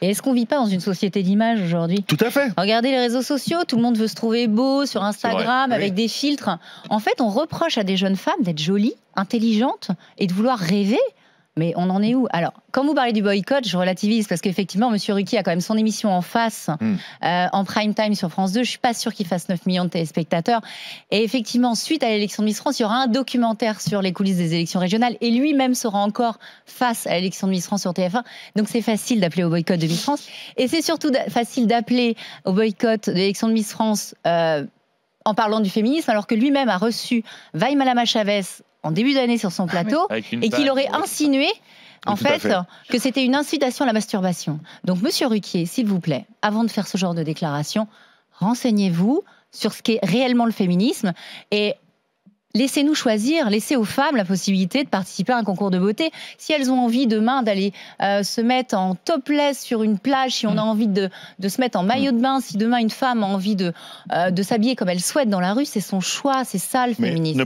est-ce qu'on vit pas dans une société d'image aujourd'hui Tout à fait. Regardez les réseaux sociaux, tout le monde veut se trouver beau sur Instagram avec des filtres. En fait, on reproche à des jeunes femmes d'être jolies, intelligentes et de vouloir rêver. Mais on en est où Alors, quand vous parlez du boycott, je relativise parce qu'effectivement, M. Ruki a quand même son émission en face, hmm. euh, en prime time sur France 2. Je suis pas sûr qu'il fasse 9 millions de téléspectateurs. Et effectivement, suite à l'élection de Miss France, il y aura un documentaire sur les coulisses des élections régionales et lui-même sera encore face à l'élection de Miss France sur TF1. Donc c'est facile d'appeler au boycott de Miss France. Et c'est surtout facile d'appeler au boycott de l'élection de Miss France. Euh, en parlant du féminisme, alors que lui-même a reçu Vaimalama Chavez en début d'année sur son plateau ah et qu'il aurait insinué en fait, que c'était une incitation à la masturbation. Donc, Monsieur Ruquier, s'il vous plaît, avant de faire ce genre de déclaration, renseignez-vous sur ce qu'est réellement le féminisme et Laissez-nous choisir, laissez aux femmes la possibilité de participer à un concours de beauté. Si elles ont envie demain d'aller euh, se mettre en topless sur une plage, si on a mm. envie de, de se mettre en maillot mm. de bain, si demain une femme a envie de, euh, de s'habiller comme elle souhaite dans la rue, c'est son choix, c'est ça le féminisme.